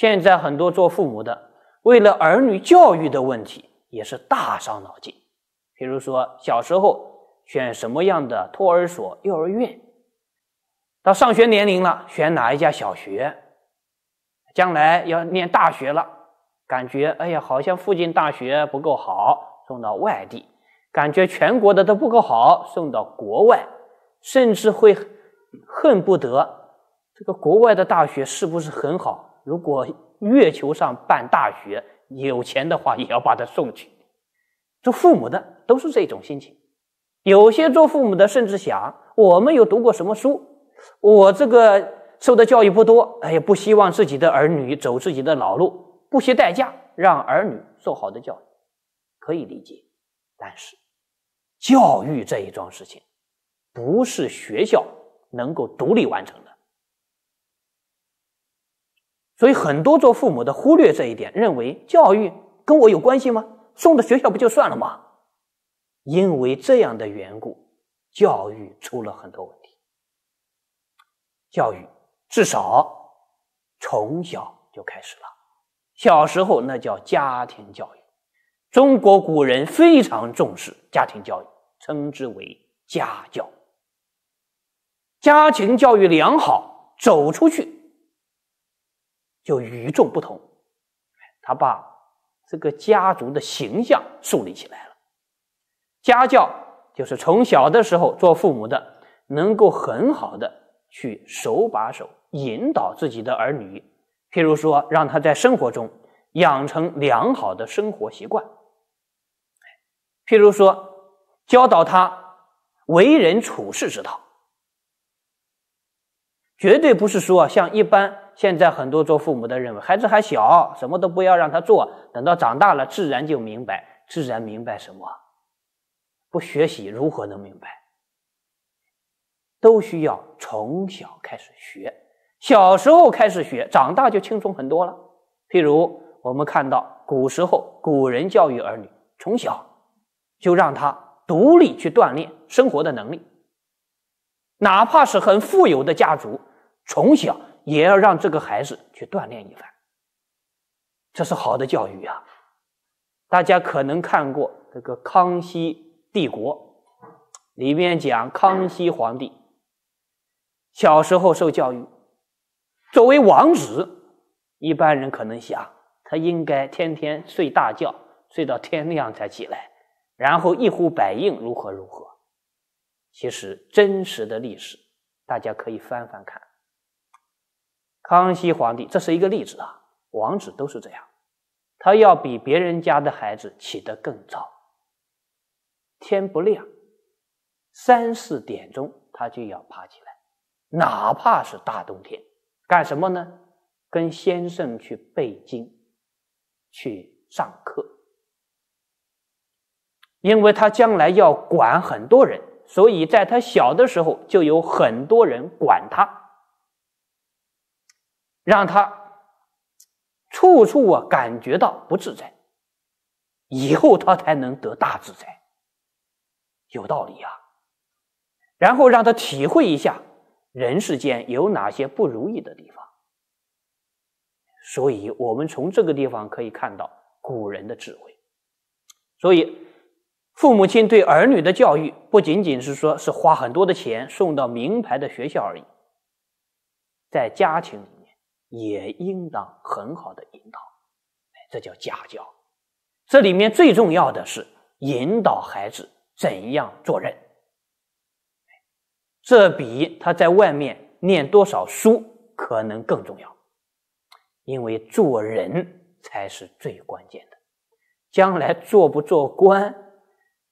现在很多做父母的，为了儿女教育的问题也是大伤脑筋。比如说，小时候选什么样的托儿所、幼儿园；到上学年龄了，选哪一家小学；将来要念大学了，感觉哎呀，好像附近大学不够好，送到外地；感觉全国的都不够好，送到国外；甚至会恨不得这个国外的大学是不是很好？如果月球上办大学，有钱的话也要把他送去。做父母的都是这种心情，有些做父母的甚至想：我们有读过什么书？我这个受的教育不多，哎呀，不希望自己的儿女走自己的老路，不惜代价让儿女受好的教育，可以理解。但是，教育这一桩事情，不是学校能够独立完成的。所以，很多做父母的忽略这一点，认为教育跟我有关系吗？送到学校不就算了吗？因为这样的缘故，教育出了很多问题。教育至少从小就开始了，小时候那叫家庭教育。中国古人非常重视家庭教育，称之为家教。家庭教育良好，走出去。就与众不同，他把这个家族的形象树立起来了。家教就是从小的时候，做父母的能够很好的去手把手引导自己的儿女，譬如说让他在生活中养成良好的生活习惯，譬如说教导他为人处事之道，绝对不是说像一般。现在很多做父母的认为，孩子还小，什么都不要让他做，等到长大了自然就明白，自然明白什么？不学习如何能明白？都需要从小开始学，小时候开始学，长大就轻松很多了。譬如我们看到古时候古人教育儿女，从小就让他独立去锻炼生活的能力，哪怕是很富有的家族，从小。也要让这个孩子去锻炼一番，这是好的教育啊！大家可能看过这个《康熙帝国》，里面讲康熙皇帝小时候受教育。作为王子，一般人可能想他应该天天睡大觉，睡到天亮才起来，然后一呼百应，如何如何？其实真实的历史，大家可以翻翻看。康熙皇帝，这是一个例子啊。王子都是这样，他要比别人家的孩子起得更早。天不亮，三四点钟他就要爬起来，哪怕是大冬天，干什么呢？跟先生去背经，去上课。因为他将来要管很多人，所以在他小的时候就有很多人管他。让他处处啊感觉到不自在，以后他才能得大自在，有道理啊。然后让他体会一下人世间有哪些不如意的地方。所以，我们从这个地方可以看到古人的智慧。所以，父母亲对儿女的教育不仅仅是说是花很多的钱送到名牌的学校而已，在家庭。也应当很好的引导，这叫家教。这里面最重要的是引导孩子怎样做人，这比他在外面念多少书可能更重要，因为做人才是最关键的。将来做不做官，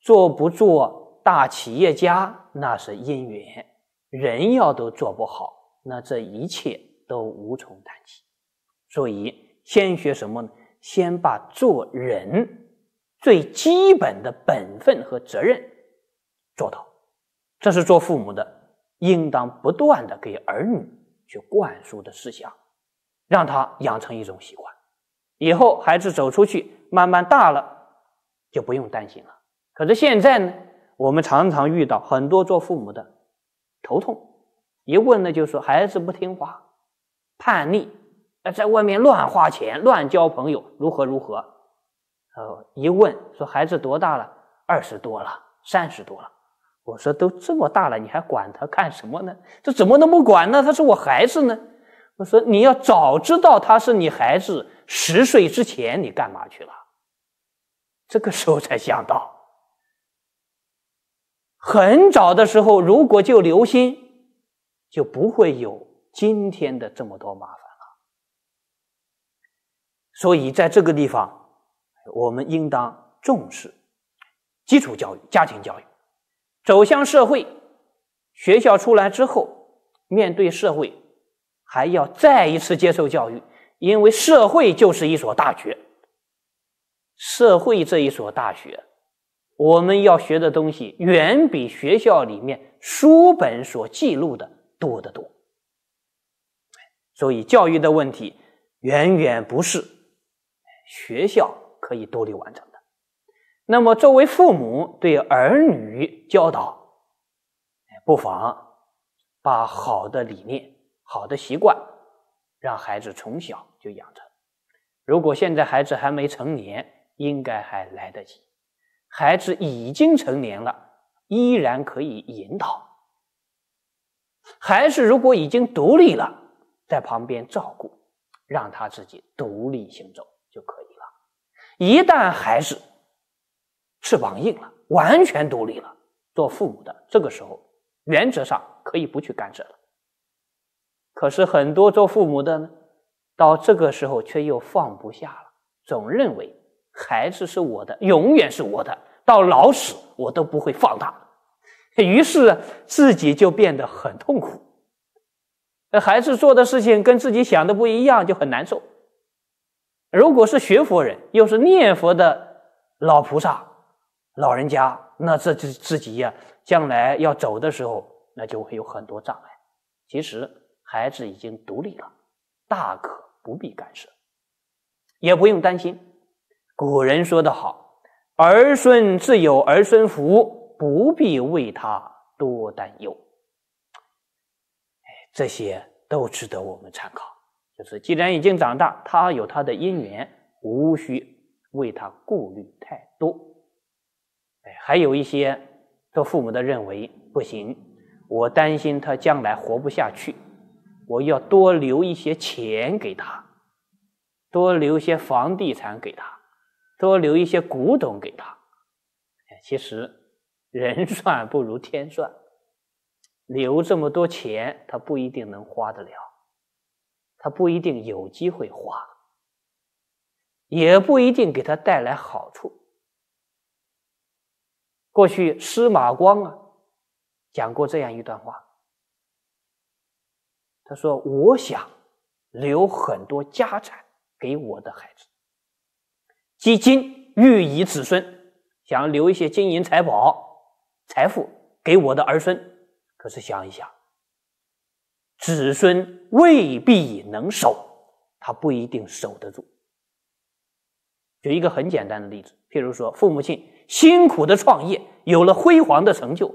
做不做大企业家，那是因缘。人要都做不好，那这一切。都无从谈起，所以先学什么呢？先把做人最基本的本分和责任做到，这是做父母的应当不断的给儿女去灌输的思想，让他养成一种习惯，以后孩子走出去，慢慢大了就不用担心了。可是现在呢，我们常常遇到很多做父母的头痛，一问呢就说孩子不听话。叛逆，呃，在外面乱花钱、乱交朋友，如何如何？呃，一问说孩子多大了？二十多了，三十多了。我说都这么大了，你还管他干什么呢？这怎么能不管呢？他是我孩子呢。我说你要早知道他是你孩子，十岁之前你干嘛去了？这个时候才想到，很早的时候如果就留心，就不会有。今天的这么多麻烦了，所以在这个地方，我们应当重视基础教育、家庭教育，走向社会，学校出来之后，面对社会，还要再一次接受教育，因为社会就是一所大学。社会这一所大学，我们要学的东西，远比学校里面书本所记录的多得多。所以，教育的问题远远不是学校可以独立完成的。那么，作为父母对儿女教导，不妨把好的理念、好的习惯让孩子从小就养成。如果现在孩子还没成年，应该还来得及；孩子已经成年了，依然可以引导。还是如果已经独立了。在旁边照顾，让他自己独立行走就可以了。一旦孩子翅膀硬了，完全独立了，做父母的这个时候原则上可以不去干涉了。可是很多做父母的呢，到这个时候却又放不下了，总认为孩子是我的，永远是我的，到老死我都不会放他。于是自己就变得很痛苦。那孩子做的事情跟自己想的不一样，就很难受。如果是学佛人，又是念佛的老菩萨、老人家，那这自自己呀，将来要走的时候，那就会有很多障碍。其实孩子已经独立了，大可不必干涉，也不用担心。古人说的好：“儿孙自有儿孙福，不必为他多担忧。”这些都值得我们参考。就是，既然已经长大，他有他的因缘，无需为他顾虑太多。哎，还有一些做父母的认为不行，我担心他将来活不下去，我要多留一些钱给他，多留一些房地产给他，多留一些古董给他。其实人 算不如天算。留这么多钱，他不一定能花得了，他不一定有机会花，也不一定给他带来好处。过去司马光啊，讲过这样一段话，他说：“我想留很多家产给我的孩子，基金欲以子孙，想留一些金银财宝、财富给我的儿孙。”可是想一想，子孙未必能守，他不一定守得住。举一个很简单的例子，譬如说，父母亲辛苦的创业，有了辉煌的成就，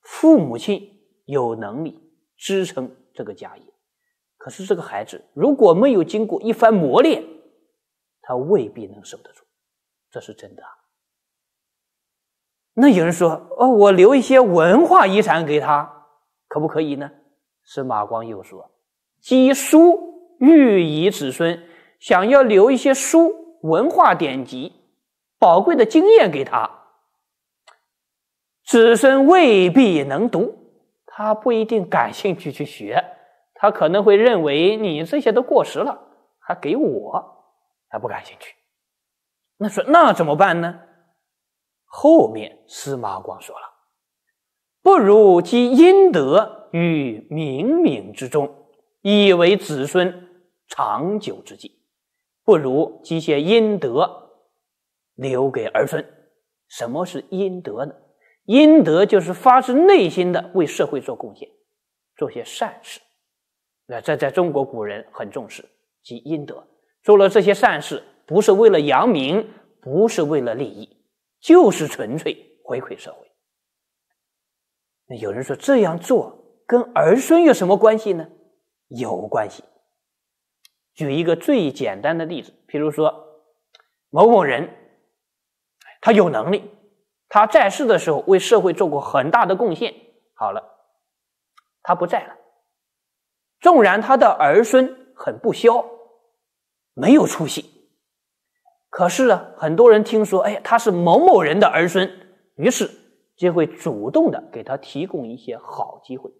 父母亲有能力支撑这个家业。可是这个孩子如果没有经过一番磨练，他未必能守得住，这是真的。那有人说：“哦，我留一些文化遗产给他，可不可以呢？”司马光又说：“积书欲以子孙，想要留一些书、文化典籍、宝贵的经验给他，子孙未必能读，他不一定感兴趣去学，他可能会认为你这些都过时了，还给我，他不感兴趣。”那说那怎么办呢？后面司马光说了：“不如积阴德于冥冥之中，以为子孙长久之计。不如积些阴德，留给儿孙。什么是阴德呢？阴德就是发自内心的为社会做贡献，做些善事。那这在中国古人很重视积阴德，做了这些善事，不是为了扬名，不是为了利益。”就是纯粹回馈社会。那有人说这样做跟儿孙有什么关系呢？有关系。举一个最简单的例子，比如说某某人，他有能力，他在世的时候为社会做过很大的贡献。好了，他不在了，纵然他的儿孙很不肖，没有出息。可是啊，很多人听说，哎，他是某某人的儿孙，于是就会主动的给他提供一些好机会。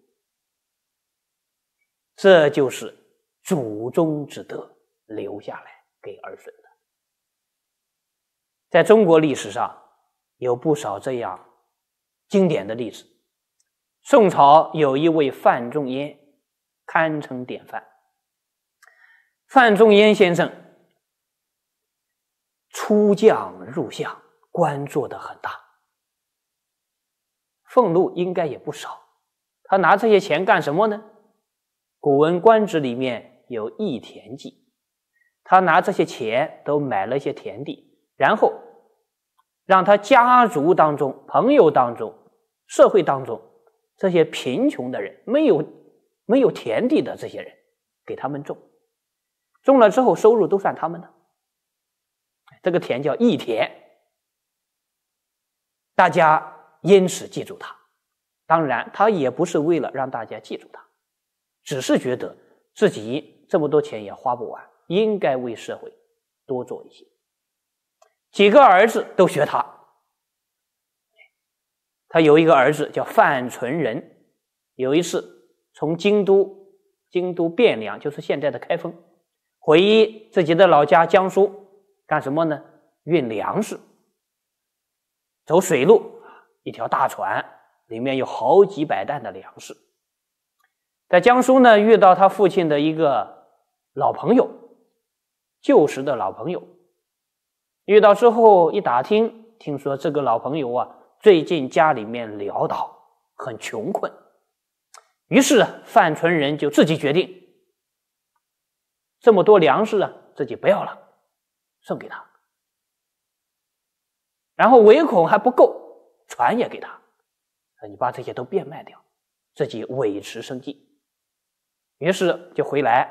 这就是祖宗之德留下来给儿孙的。在中国历史上，有不少这样经典的例子。宋朝有一位范仲淹，堪称典范。范仲淹先生。出将入相，官做的很大，俸禄应该也不少。他拿这些钱干什么呢？《古文官职里面有《一田记》，他拿这些钱都买了一些田地，然后让他家族当中、朋友当中、社会当中这些贫穷的人、没有没有田地的这些人，给他们种，种了之后收入都算他们的。这个田叫义田，大家因此记住他。当然，他也不是为了让大家记住他，只是觉得自己这么多钱也花不完，应该为社会多做一些。几个儿子都学他，他有一个儿子叫范存仁，有一次从京都，京都汴梁，就是现在的开封，回自己的老家江苏。干什么呢？运粮食，走水路一条大船里面有好几百担的粮食，在江苏呢，遇到他父亲的一个老朋友，旧时的老朋友。遇到之后一打听，听说这个老朋友啊，最近家里面潦倒，很穷困。于是范存仁就自己决定，这么多粮食啊，自己不要了。送给他，然后唯恐还不够，船也给他，你把这些都变卖掉，自己维持生计。于是就回来，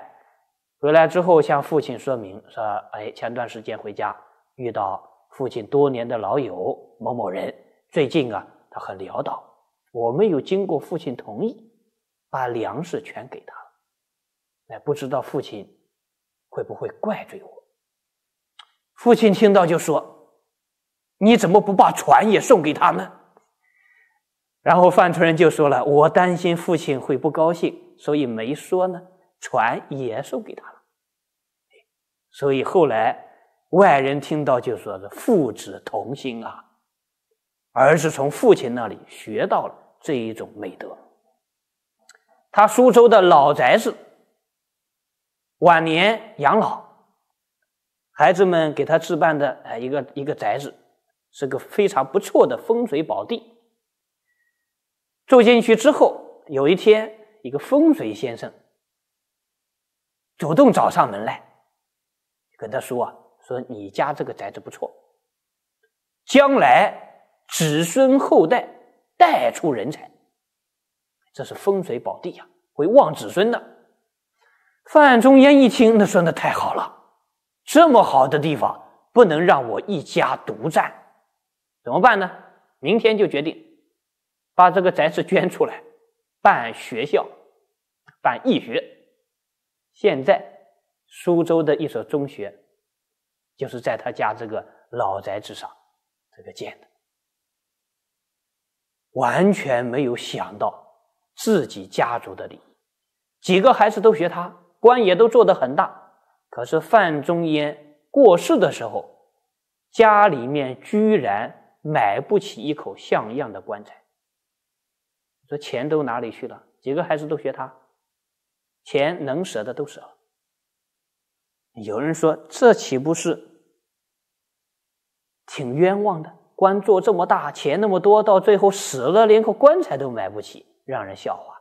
回来之后向父亲说明说，哎，前段时间回家遇到父亲多年的老友某某人，最近啊他很潦倒，我没有经过父亲同意，把粮食全给他，了，哎，不知道父亲会不会怪罪我。父亲听到就说：“你怎么不把船也送给他呢？”然后范春人就说了：“我担心父亲会不高兴，所以没说呢。船也送给他了。”所以后来外人听到就说：“是父子同心啊，而是从父亲那里学到了这一种美德。”他苏州的老宅子，晚年养老。孩子们给他置办的哎，一个一个宅子，是个非常不错的风水宝地。住进去之后，有一天，一个风水先生主动找上门来，跟他说啊：“说你家这个宅子不错，将来子孙后代带出人才，这是风水宝地呀，会旺子孙的。”范仲淹一听，那说那太好了。这么好的地方不能让我一家独占，怎么办呢？明天就决定把这个宅子捐出来，办学校，办义学。现在苏州的一所中学，就是在他家这个老宅子上这个建的。完全没有想到自己家族的利益，几个孩子都学他，官也都做得很大。可是范仲淹过世的时候，家里面居然买不起一口像样的棺材。说钱都哪里去了？几个孩子都学他，钱能舍得都舍了。有人说，这岂不是挺冤枉的？官做这么大，钱那么多，到最后死了连口棺材都买不起，让人笑话。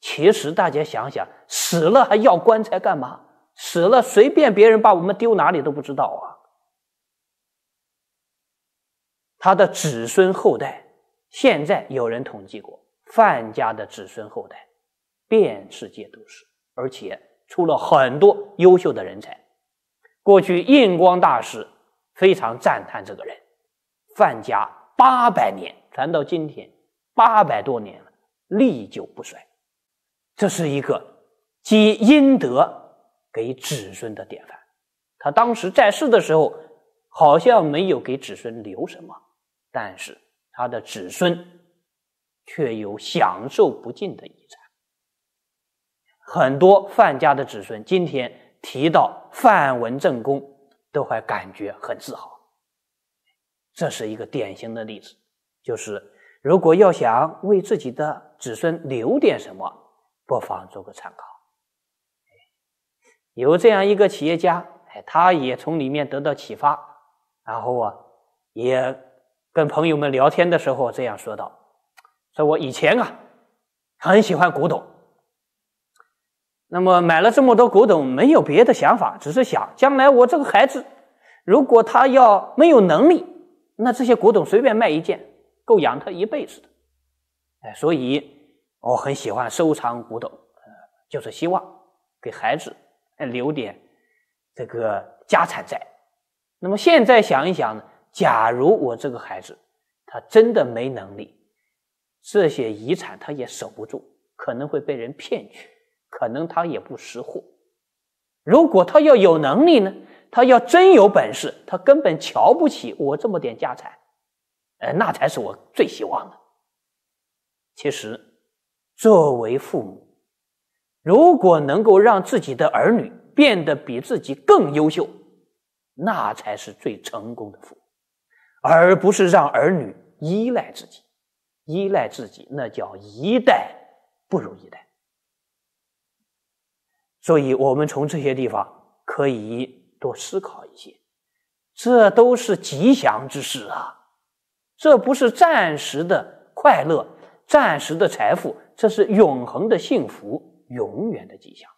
其实大家想想，死了还要棺材干嘛？死了，随便别人把我们丢哪里都不知道啊。他的子孙后代，现在有人统计过，范家的子孙后代，遍世界都是，而且出了很多优秀的人才。过去印光大师非常赞叹这个人，范家八百年传到今天，八百多年了，历久不衰。这是一个积阴德。给子孙的典范，他当时在世的时候好像没有给子孙留什么，但是他的子孙却有享受不尽的遗产。很多范家的子孙今天提到范文正公，都还感觉很自豪。这是一个典型的例子，就是如果要想为自己的子孙留点什么，不妨做个参考。有这样一个企业家，哎，他也从里面得到启发，然后啊，也跟朋友们聊天的时候这样说道：“说我以前啊很喜欢古董，那么买了这么多古董，没有别的想法，只是想将来我这个孩子如果他要没有能力，那这些古董随便卖一件够养他一辈子的，哎，所以我很喜欢收藏古董，就是希望给孩子。”留点这个家产在。那么现在想一想呢，假如我这个孩子他真的没能力，这些遗产他也守不住，可能会被人骗去，可能他也不识货。如果他要有能力呢，他要真有本事，他根本瞧不起我这么点家产。呃，那才是我最希望的。其实，作为父母。如果能够让自己的儿女变得比自己更优秀，那才是最成功的父母，而不是让儿女依赖自己。依赖自己，那叫一代不如一代。所以，我们从这些地方可以多思考一些。这都是吉祥之事啊！这不是暂时的快乐，暂时的财富，这是永恒的幸福。永远的吉祥。